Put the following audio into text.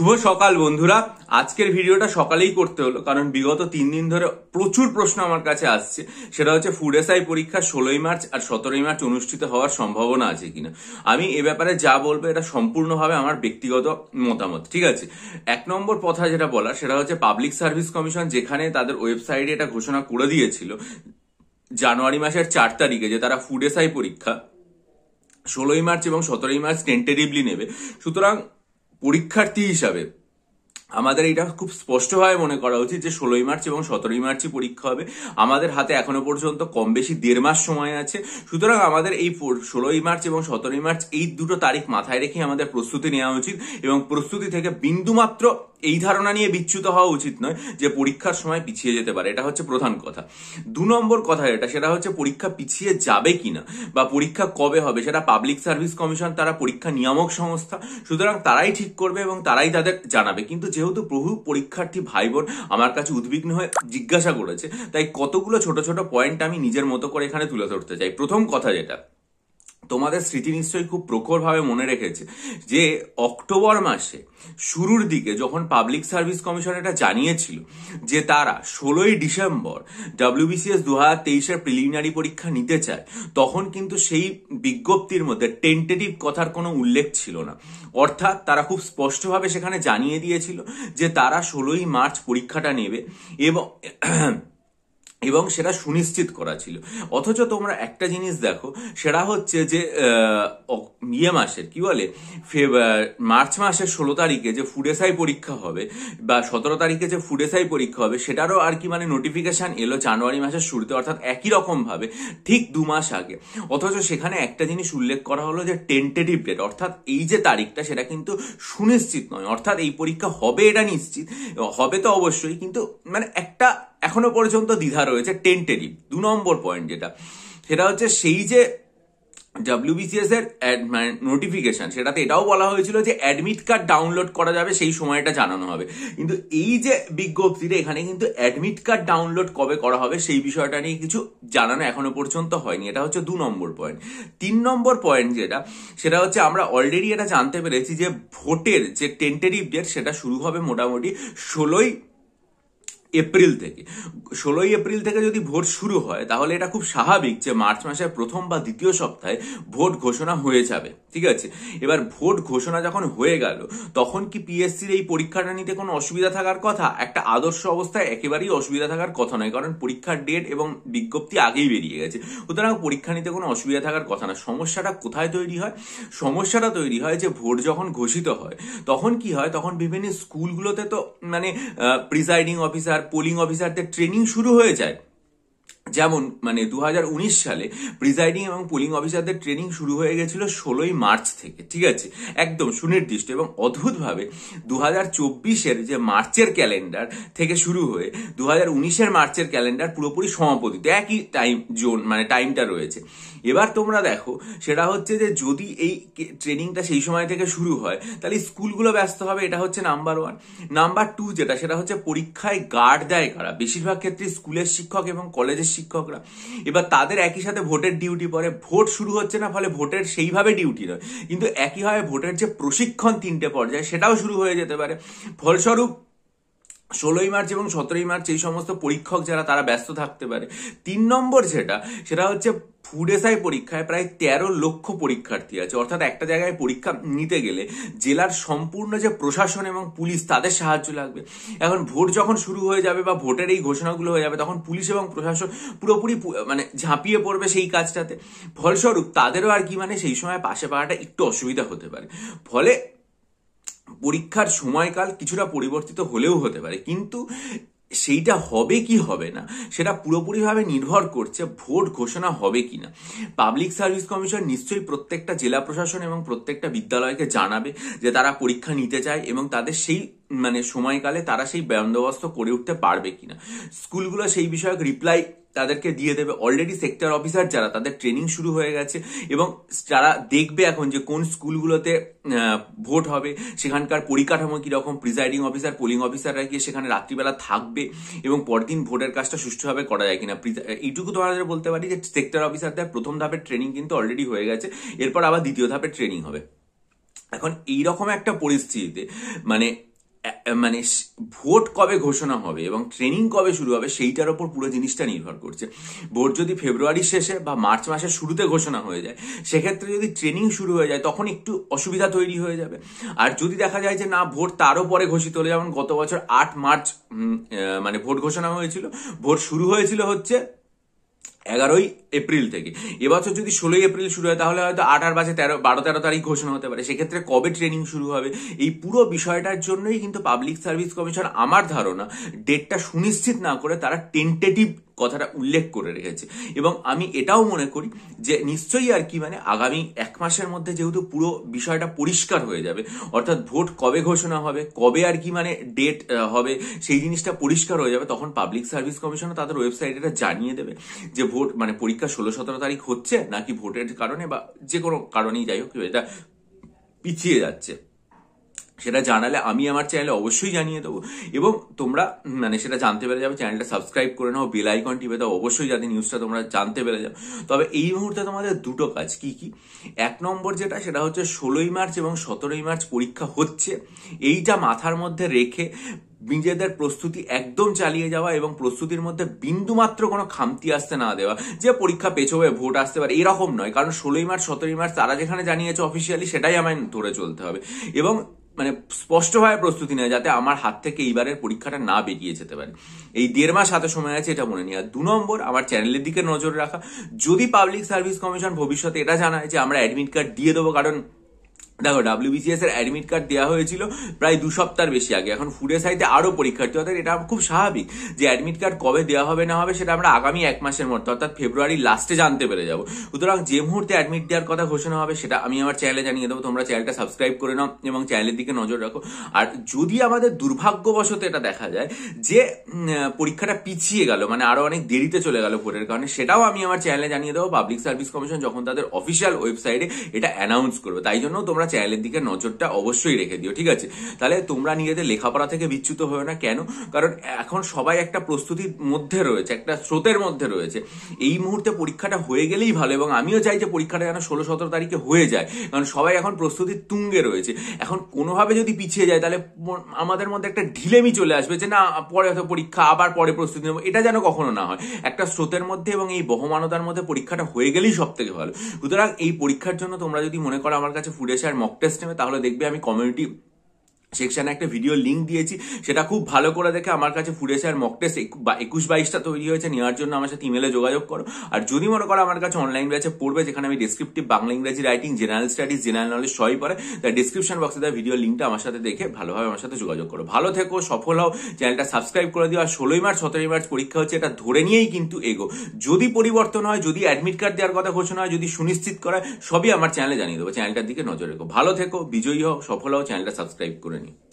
শুভ সকাল বন্ধুরা আজকের ভিডিওটা সকালেই করতে হলো কারণ বিগত তিন দিন ধরে প্রচুর প্রশ্ন আমার কাছে আসছে সেটা হচ্ছে ফুড এসআই পরীক্ষা ষোলোই মার্চ আর সতেরোই মার্চ অনুষ্ঠিত হওয়ার সম্ভাবনা আছে কিনা আমি এ ব্যাপারে যা বলবো এটা সম্পূর্ণভাবে আমার ব্যক্তিগত মতামত ঠিক আছে এক নম্বর কথা যেটা বলার সেটা হচ্ছে পাবলিক সার্ভিস কমিশন যেখানে তাদের ওয়েবসাইটে এটা ঘোষণা করে দিয়েছিল জানুয়ারি মাসের চার তারিখে যে তারা ফুড এসআই পরীক্ষা ষোলোই মার্চ এবং সতেরোই মার্চ টেন্টেটিভলি নেবে সুতরাং পরীক্ষার্থী হিসাবে আমাদের এটা খুব স্পষ্টভাবে মনে করা উচিত যে ষোলোই মার্চ এবং সতেরোই মার্চই পরীক্ষা হবে আমাদের হাতে এখনো পর্যন্ত কম বেশি দেড় মাস সময় আছে সুতরাং আমাদের এই ষোলোই মার্চ এবং সতেরোই মার্চ এই দুটো তারিখ মাথায় রেখে আমাদের প্রস্তুতি নেওয়া উচিত এবং প্রস্তুতি থেকে বিন্দুমাত্র এই ধারণা নিয়ে বিচ্যুত হওয়া উচিত নয় যে পরীক্ষার সময় পিছিয়ে যেতে পারে এটা হচ্ছে প্রধান কথা দু নম্বর কথা এটা সেটা হচ্ছে পরীক্ষা পিছিয়ে যাবে কিনা বা পরীক্ষা কবে হবে সেটা পাবলিক সার্ভিস কমিশন তারা পরীক্ষা নিয়ামক সংস্থা সুতরাং তারাই ঠিক করবে এবং তারাই তাদের জানাবে কিন্তু যেহেতু বহু পরীক্ষার্থী ভাই বোন আমার কাছে উদ্বিগ্ন হয়ে জিজ্ঞাসা করেছে তাই কতগুলো ছোট ছোট পয়েন্ট আমি নিজের মতো করে এখানে তুলে ধরতে চাই প্রথম কথা যেটা তোমাদের স্মৃতি নিশ্চয়ই খুব প্রখরভাবে মনে রেখেছে যে অক্টোবর মাসে শুরুর দিকে যখন পাবলিক সার্ভিস কমিশন এটা জানিয়েছিল যে তারা ষোলোই ডিসেম্বর ডাব্লিউবিসিএস দু হাজার তেইশের প্রিলিমিনারি পরীক্ষা নিতে চায় তখন কিন্তু সেই বিজ্ঞপ্তির মধ্যে টেন্টেটিভ কথার কোনো উল্লেখ ছিল না অর্থাৎ তারা খুব স্পষ্টভাবে সেখানে জানিয়ে দিয়েছিল যে তারা ষোলোই মার্চ পরীক্ষাটা নেবে এবং এবং সেটা সুনিশ্চিত করা ছিল অথচ তোমরা একটা জিনিস দেখো সেটা হচ্ছে যে ইয়ে মাসের কি বলে মার্চ মাসের ষোলো তারিখে যে ফুডেসাই পরীক্ষা হবে বা সতেরো তারিখে যে ফুডেসাই পরীক্ষা হবে সেটারও আর কি মানে নোটিফিকেশান এলো জানুয়ারি মাসের শুরুতে অর্থাৎ একই রকমভাবে ঠিক দু মাস আগে অথচ সেখানে একটা জিনিস উল্লেখ করা হলো যে টেন্টেটিভ ডেট অর্থাৎ এই যে তারিখটা সেটা কিন্তু সুনিশ্চিত নয় অর্থাৎ এই পরীক্ষা হবে এটা নিশ্চিত হবে তো অবশ্যই কিন্তু মানে একটা এখনো পর্যন্ত দ্বিধা রয়েছে টেন্টেরি দু নম্বর পয়েন্ট যেটা সেটা হচ্ছে সেই যে ডাব্লিউবিসিএস এর নোটিফিকেশন মানে সেটাতে এটাও বলা হয়েছিল যে অ্যাডমিট কার্ড ডাউনলোড করা যাবে সেই সময়টা জানানো হবে কিন্তু এই যে বিজ্ঞপ্তিটা এখানে কিন্তু অ্যাডমিট কার্ড ডাউনলোড কবে করা হবে সেই বিষয়টা নিয়ে কিছু জানানো এখনো পর্যন্ত হয়নি এটা হচ্ছে দু নম্বর পয়েন্ট তিন নম্বর পয়েন্ট যেটা সেটা হচ্ছে আমরা অলরেডি এটা জানতে পেরেছি যে ভোটের যে টেন্টেটিভ ডেট সেটা শুরু হবে মোটামুটি ষোলোই এপ্রিল থেকে ষোলোই এপ্রিল থেকে যদি ভোট শুরু হয় তাহলে এটা খুব স্বাভাবিক যে মার্চ মাসের প্রথম বা দ্বিতীয় সপ্তাহে ভোট ঘোষণা হয়ে যাবে ঠিক আছে এবার ভোট ঘোষণা যখন হয়ে গেল তখন কি পিএসসির এই পরীক্ষাটা নিতে কোনো অসুবিধা থাকার কথা একটা আদর্শ অবস্থায় একেবারেই অসুবিধা থাকার কথা নয় কারণ পরীক্ষার ডেট এবং বিজ্ঞপ্তি আগেই বেরিয়ে গেছে সুতরাং পরীক্ষা নিতে কোনো অসুবিধা থাকার কথা না সমস্যাটা কোথায় তৈরি হয় সমস্যাটা তৈরি হয় যে ভোট যখন ঘোষিত হয় তখন কি হয় তখন বিভিন্ন স্কুলগুলোতে তো মানে প্রিসাইডিং অফিসার পোলিং অফিসারদের ট্রেনিং শুরু হয়ে যায় যেমন মানে দু সালে প্রিজাইডিং এবং পুলিং অফিসারদের ট্রেনিং শুরু হয়ে গেছিল ষোলোই মার্চ থেকে ঠিক আছে একদম সুনির্দিষ্ট এবং অদ্ভুতভাবে দু হাজার চব্বিশের যে মার্চের ক্যালেন্ডার থেকে শুরু হয়ে দু হাজার উনিশের মার্চের ক্যালেন্ডার পুরোপুরি সমাপতিত একই টাইম জোন মানে টাইমটা রয়েছে এবার তোমরা দেখো সেটা হচ্ছে যে যদি এই ট্রেনিংটা সেই সময় থেকে শুরু হয় তাহলে স্কুলগুলো ব্যস্ত হবে এটা হচ্ছে নাম্বার ওয়ান নাম্বার টু যেটা সেটা হচ্ছে পরীক্ষায় গার্ড দেয় কারা বেশিরভাগ ক্ষেত্রে স্কুলের শিক্ষক এবং কলেজের শিক্ষকরা এবার তাদের একই সাথে ভোটের ডিউটি পরে ভোট শুরু হচ্ছে না ফলে ভোটের সেইভাবে ডিউটি নয় কিন্তু একইভাবে ভোটের যে প্রশিক্ষণ তিনটে পর্যায়ে সেটাও শুরু হয়ে যেতে পারে ফলস্বরূপ ষোলোই মার্চ এবং সতেরোই মার্চ এই সমস্ত পরীক্ষক যারা তারা ব্যস্ত থাকতে পারে তিন নম্বর যেটা সেটা হচ্ছে ফুড এসআই পরীক্ষায় প্রায় তেরো লক্ষ পরীক্ষার্থী আছে অর্থাৎ একটা জায়গায় পরীক্ষা নিতে গেলে জেলার সম্পূর্ণ যে প্রশাসন এবং পুলিশ তাদের সাহায্য লাগবে এখন ভোট যখন শুরু হয়ে যাবে বা ভোটের এই ঘোষণাগুলো হয়ে যাবে তখন পুলিশ এবং প্রশাসন পুরোপুরি মানে ঝাঁপিয়ে পড়বে সেই কাজটাতে ফলস্বরূপ তাদেরও আর কি মানে সেই সময় পাশে পাওয়াটা একটু অসুবিধা হতে পারে ফলে পরীক্ষার সময়কাল কিছুটা পরিবর্তিত হলেও হতে পারে কিন্তু সেইটা হবে কি হবে না সেটা পুরোপুরিভাবে নির্ভর করছে ভোট ঘোষণা হবে কি না পাবলিক সার্ভিস কমিশন নিশ্চয়ই প্রত্যেকটা জেলা প্রশাসন এবং প্রত্যেকটা বিদ্যালয়কে জানাবে যে তারা পরীক্ষা নিতে চায় এবং তাদের সেই মানে সময়কালে তারা সেই বন্দোবস্ত করে উঠতে পারবে কিনা স্কুলগুলো সেই বিষয়ক রিপ্লাই তাদেরকে দিয়ে দেবে অলরেডি সেক্টর অফিসার যারা তাদের ট্রেনিং শুরু হয়ে গেছে এবং যারা দেখবে এখন যে কোন স্কুলগুলোতে ভোট হবে সেখানকার পরিকাঠামো কীরকম প্রিজাইডিং অফিসার পোলিং অফিসাররা গিয়ে সেখানে রাত্রিবেলা থাকবে এবং পরদিন ভোটের কাজটা সুষ্ঠুভাবে করা যায় কিনা এইটুকু তোমাদের বলতে পারি যে সেক্টর অফিসারদের প্রথম ধাপের ট্রেনিং কিন্তু অলরেডি হয়ে গেছে এরপর আবার দ্বিতীয় ধাপের ট্রেনিং হবে এখন এইরকম একটা পরিস্থিতিতে মানে মানে ভোট কবে ঘোষণা হবে এবং ট্রেনিং কবে শুরু হবে সেইটার ওপর পুরো জিনিসটা নির্ভর করছে ভোট যদি ফেব্রুয়ারির শেষে বা মার্চ মাসের শুরুতে ঘোষণা হয়ে যায় সেক্ষেত্রে যদি ট্রেনিং শুরু হয়ে যায় তখন একটু অসুবিধা তৈরি হয়ে যাবে আর যদি দেখা যায় যে না ভোট তারও পরে ঘোষিত হলে যেমন গত বছর আট মার্চ মানে ভোট ঘোষণা হয়েছিল ভোট শুরু হয়েছিল হচ্ছে এগারোই এপ্রিল থেকে এবছর যদি ষোলোই এপ্রিল শুরু হয় তাহলে হয়তো আট বাজে তেরো বারো তেরো তারিখ ঘোষণা হতে পারে সেক্ষেত্রে কবে ট্রেনিং শুরু হবে এই পুরো বিষয়টার জন্যই কিন্তু পাবলিক সার্ভিস কমিশন আমার ধারণা ডেটটা সুনিশ্চিত না করে তারা টেন্টেটিভ কথাটা উল্লেখ করে রেখেছে এবং আমি এটাও মনে করি যে নিশ্চয়ই আর কি মানে আগামী এক মাসের মধ্যে যেহেতু পুরো বিষয়টা পরিষ্কার হয়ে যাবে অর্থাৎ ভোট কবে ঘোষণা হবে কবে আর কি মানে ডেট হবে সেই জিনিসটা পরিষ্কার হয়ে যাবে তখন পাবলিক সার্ভিস কমিশনও তাদের ওয়েবসাইটটা এটা জানিয়ে দেবে যে ভোট মানে পরীক্ষা ষোলো সতেরো তারিখ হচ্ছে নাকি ভোটের কারণে বা যে কোনো কারণেই যাই হোক এটা পিছিয়ে যাচ্ছে সেটা জানালে আমি আমার চ্যানেলে অবশ্যই জানিয়ে দেবো এবং তোমরা মানে সেটা জানতে পেরে যাবে চ্যানেলটা সাবস্ক্রাইব করে নাও বেল আইকন টিপে দাও অবশ্যই যাতে নিউজটা তোমরা জানতে পেরে যাও তবে এই মুহূর্তে তোমাদের দুটো কাজ কি কি এক নম্বর যেটা সেটা হচ্ছে ষোলোই মার্চ এবং সতেরোই মার্চ পরীক্ষা হচ্ছে এইটা মাথার মধ্যে রেখে নিজেদের প্রস্তুতি একদম চালিয়ে যাওয়া এবং প্রস্তুতির মধ্যে বিন্দুমাত্র কোনো খামতি আসতে না দেওয়া যে পরীক্ষা পেছবে ভোট আসতে পারে এরকম নয় কারণ ষোলোই মার্চ সতেরোই মার্চ তারা যেখানে জানিয়েছে অফিসিয়ালি সেটাই আমায় ধরে চলতে হবে এবং মানে স্পষ্টভাবে প্রস্তুতি নেয় যাতে আমার হাত থেকে এইবারের পরীক্ষাটা না বেরিয়ে যেতে পারে এই দেড় মাস হাতে সময় আছে এটা মনে নেওয়া দু নম্বর আমার চ্যানেলের দিকে নজর রাখা যদি পাবলিক সার্ভিস কমিশন ভবিষ্যতে এটা জানায় যে আমরা অ্যাডমিট কার্ড দিয়ে দেবো কারণ দেখো ডাব্লিউবিসিএস এর অ্যাডমিট কার্ড দেওয়া হয়েছিল প্রায় দু সপ্তাহের বেশি আগে এখন ফুডের সাইতে আরও পরীক্ষার্থী অর্থাৎ এটা খুব স্বাভাবিক যে অ্যাডমিট কার্ড কবে দেওয়া হবে না হবে সেটা আমরা আগামী এক মাসের মধ্যে অর্থাৎ ফেব্রুয়ারি লাস্টে জানতে পেরে যাবো সুতরাং যে মুহূর্তে অ্যাডমিট দেওয়ার কথা ঘোষণা হবে সেটা আমি আমার চ্যানেলে জানিয়ে দেবো তোমরা চ্যানেলটা সাবস্ক্রাইব করে নাও এবং চ্যানেলের দিকে নজর রাখো আর যদি আমাদের দুর্ভাগ্যবশত এটা দেখা যায় যে পরীক্ষাটা পিছিয়ে গেল মানে আরও অনেক দেরিতে চলে গেল ভোটের কারণে সেটাও আমি আমার চ্যানেলে জানিয়ে দেবো পাবলিক সার্ভিস কমিশন যখন তাদের অফিসিয়াল ওয়েবসাইটে এটা অ্যানাউন্স করবে তাই জন্য তোমরা চ্যানেলের দিকে নজরটা অবশ্যই রেখে দিও ঠিক আছে তাহলে তোমরা নিজেদের লেখাপড়া থেকে বিচ্যুত হয়েও না কেন কারণ এখন সবাই একটা প্রস্তুতির মধ্যে রয়েছে একটা স্রোতের মধ্যে রয়েছে এই মুহূর্তে পরীক্ষাটা হয়ে গেলেই ভালো এবং আমিও চাই যে পরীক্ষাটা যেন ষোলো সতেরো তারিখে হয়ে যায় কারণ সবাই এখন প্রস্তুতির তুঙ্গে রয়েছে এখন কোনোভাবে যদি পিছিয়ে যায় তাহলে আমাদের মধ্যে একটা ঢিলেমি চলে আসবে যে না পরে হয়তো পরীক্ষা আবার পরে প্রস্তুতি নেবো এটা যেন কখনো না হয় একটা স্রোতের মধ্যে এবং এই বহমানতার মধ্যে পরীক্ষাটা হয়ে গেলেই সব থেকে ভালো সুতরাং এই পরীক্ষার জন্য তোমরা যদি মনে করো আমার কাছে ফুডেশার মক টেস্ট নেবে তাহলে দেখবে আমি কমিউনিটি সেকশানে একটা ভিডিও লিঙ্ক দিয়েছি সেটা খুব ভালো করে দেখে আমার কাছে ফুটেছে আর মকটেস একুশ বাইশটা তৈরি হয়েছে নেওয়ার জন্য আমার সাথে ইমেলে যোগাযোগ করো আর যদি মনে করো আমার কাছে অনলাইন ব্যাচে পড়বে যেখানে আমি ডিসক্রিপটিভ বাংলা ইংরেজি writing general studies general knowledge সবই পড়ে তাই ডিসক্রিপশন বক্সে দেওয়া ভিডিও লিঙ্কটা আমার সাথে দেখে ভালোভাবে আমার সাথে যোগাযোগ করো ভালো থেকো সফল হও চ্যানেলটা সাবস্ক্রাইব করে দিও আর ষোলোই মার্চ সতেরোই মার্চ পরীক্ষা হচ্ছে এটা ধরে নিয়েই কিন্তু এগো যদি পরিবর্তন হয় যদি অ্যাডমিট কার্ড দেওয়ার কথা ঘোষণা হয় যদি সুনিশ্চিত করা সবই আমার চ্যানেলে জানিয়ে দেবো চ্যানেলটার দিকে নজর রেখো ভালো থেকো বিজয়ী হও সফল হও চ্যানেলটা সাবস্ক্রাইব করে journey.